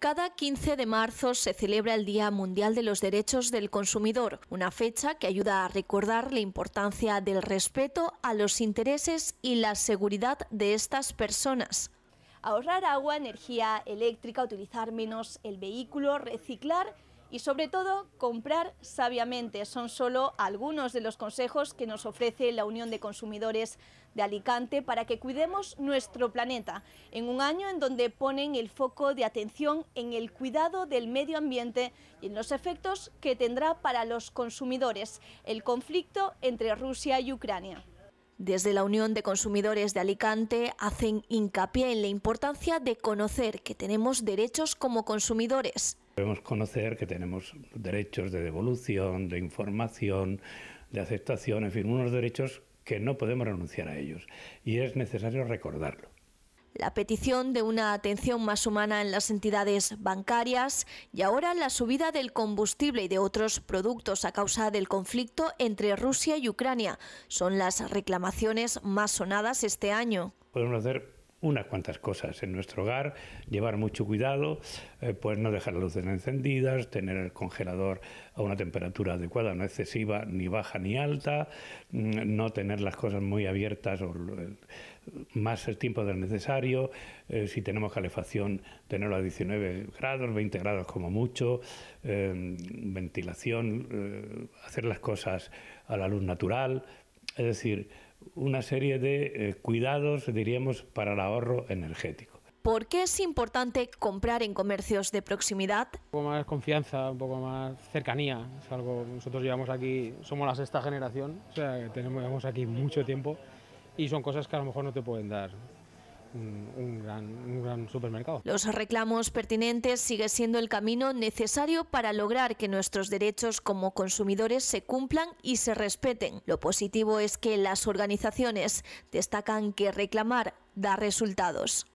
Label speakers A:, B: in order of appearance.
A: Cada 15 de marzo se celebra el Día Mundial de los Derechos del Consumidor, una fecha que ayuda a recordar la importancia del respeto a los intereses y la seguridad de estas personas. Ahorrar agua, energía eléctrica, utilizar menos el vehículo, reciclar y sobre todo comprar sabiamente. Son solo algunos de los consejos que nos ofrece la Unión de Consumidores de Alicante para que cuidemos nuestro planeta en un año en donde ponen el foco de atención en el cuidado del medio ambiente y en los efectos que tendrá para los consumidores el conflicto entre Rusia y Ucrania. Desde la Unión de Consumidores de Alicante hacen hincapié en la importancia de conocer que tenemos derechos como consumidores.
B: Debemos conocer que tenemos derechos de devolución, de información, de aceptación, en fin, unos derechos que no podemos renunciar a ellos y es necesario recordarlo
A: la petición de una atención más humana en las entidades bancarias y ahora la subida del combustible y de otros productos a causa del conflicto entre Rusia y Ucrania son las reclamaciones más sonadas este año
B: unas cuantas cosas en nuestro hogar, llevar mucho cuidado, eh, pues no dejar las luces encendidas, tener el congelador a una temperatura adecuada, no excesiva, ni baja ni alta, mm, no tener las cosas muy abiertas o más el tiempo del necesario, eh, si tenemos calefacción, tenerlo a 19 grados, 20 grados como mucho, em, ventilación, eh, hacer las cosas a la luz natural, es decir, una serie de eh, cuidados, diríamos, para el ahorro energético.
A: ¿Por qué es importante comprar en comercios de proximidad?
B: Un poco más confianza, un poco más cercanía. algo, nosotros llevamos aquí, somos la sexta generación, o sea, tenemos, aquí mucho tiempo y son cosas que a lo mejor no te pueden dar un, gran, gran, supermercado. Los
A: reclamos pertinentes sigue siendo el camino necesario para lograr que nuestros derechos como consumidores se cumplan y se respeten. Lo positivo es que las organizaciones destacan que reclamar da resultados.